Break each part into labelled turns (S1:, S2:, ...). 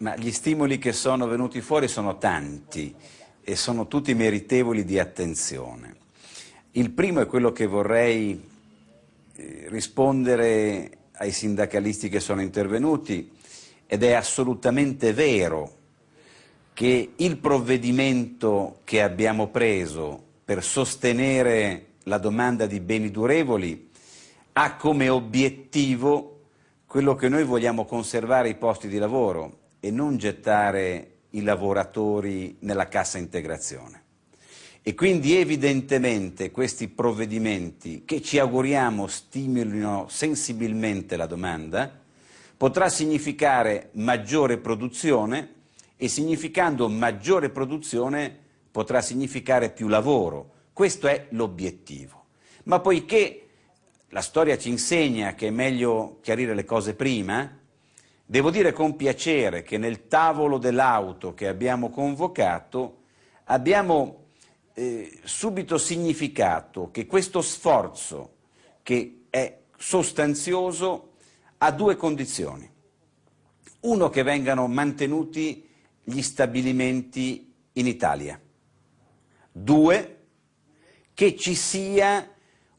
S1: Ma gli stimoli che sono venuti fuori sono tanti e sono tutti meritevoli di attenzione. Il primo è quello che vorrei eh, rispondere ai sindacalisti che sono intervenuti ed è assolutamente vero che il provvedimento che abbiamo preso per sostenere la domanda di beni durevoli ha come obiettivo quello che noi vogliamo conservare i posti di lavoro e non gettare i lavoratori nella cassa integrazione. E quindi evidentemente questi provvedimenti, che ci auguriamo stimolino sensibilmente la domanda, potrà significare maggiore produzione e significando maggiore produzione potrà significare più lavoro. Questo è l'obiettivo. Ma poiché la storia ci insegna che è meglio chiarire le cose prima, Devo dire con piacere che nel tavolo dell'auto che abbiamo convocato abbiamo eh, subito significato che questo sforzo, che è sostanzioso, ha due condizioni. Uno che vengano mantenuti gli stabilimenti in Italia. Due, che ci sia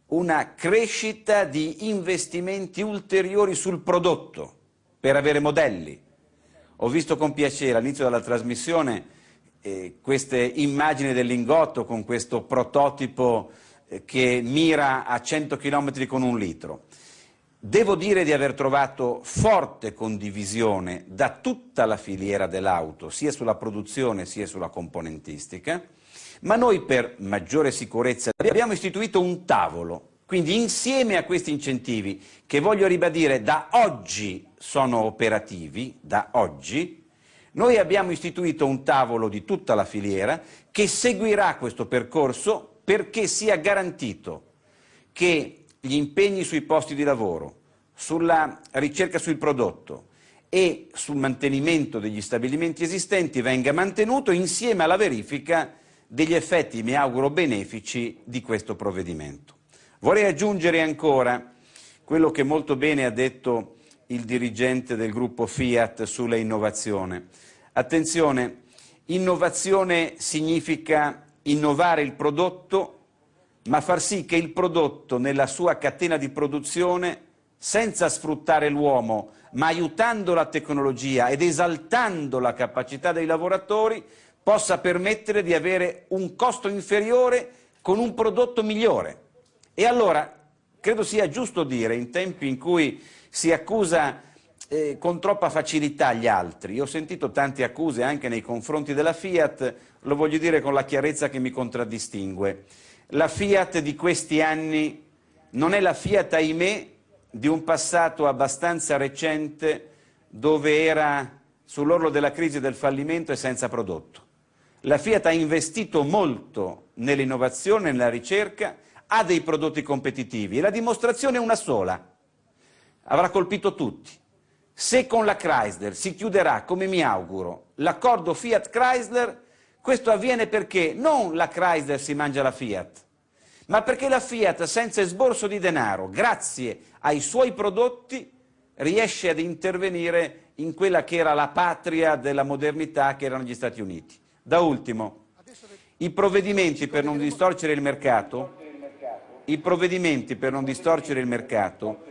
S1: una crescita di investimenti ulteriori sul prodotto per avere modelli. Ho visto con piacere all'inizio della trasmissione eh, queste immagini del lingotto con questo prototipo eh, che mira a 100 km con un litro. Devo dire di aver trovato forte condivisione da tutta la filiera dell'auto, sia sulla produzione sia sulla componentistica, ma noi per maggiore sicurezza abbiamo istituito un tavolo, quindi insieme a questi incentivi, che voglio ribadire da oggi sono operativi da oggi, noi abbiamo istituito un tavolo di tutta la filiera che seguirà questo percorso perché sia garantito che gli impegni sui posti di lavoro, sulla ricerca sul prodotto e sul mantenimento degli stabilimenti esistenti venga mantenuto insieme alla verifica degli effetti, mi auguro, benefici di questo provvedimento. Vorrei aggiungere ancora quello che molto bene ha detto il dirigente del gruppo Fiat sulla innovazione. Attenzione, innovazione significa innovare il prodotto, ma far sì che il prodotto nella sua catena di produzione, senza sfruttare l'uomo, ma aiutando la tecnologia ed esaltando la capacità dei lavoratori, possa permettere di avere un costo inferiore con un prodotto migliore. E allora Credo sia giusto dire, in tempi in cui si accusa eh, con troppa facilità gli altri, io ho sentito tante accuse anche nei confronti della Fiat, lo voglio dire con la chiarezza che mi contraddistingue, la Fiat di questi anni non è la Fiat, ahimè, di un passato abbastanza recente dove era sull'orlo della crisi del fallimento e senza prodotto. La Fiat ha investito molto nell'innovazione, nella ricerca, ha dei prodotti competitivi e la dimostrazione è una sola, avrà colpito tutti. Se con la Chrysler si chiuderà, come mi auguro, l'accordo Fiat-Chrysler, questo avviene perché non la Chrysler si mangia la Fiat, ma perché la Fiat senza esborso di denaro, grazie ai suoi prodotti, riesce ad intervenire in quella che era la patria della modernità che erano gli Stati Uniti. Da ultimo, i provvedimenti per non distorcere il mercato i provvedimenti per non distorcere il mercato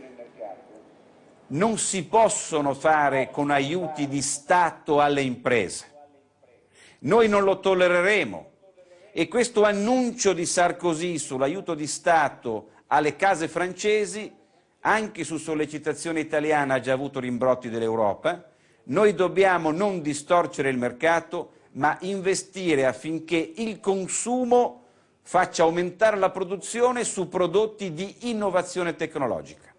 S1: non si possono fare con aiuti di Stato alle imprese. Noi non lo tollereremo e questo annuncio di Sarkozy sull'aiuto di Stato alle case francesi, anche su sollecitazione italiana, ha già avuto rimbrotti dell'Europa. Noi dobbiamo non distorcere il mercato, ma investire affinché il consumo faccia aumentare la produzione su prodotti di innovazione tecnologica.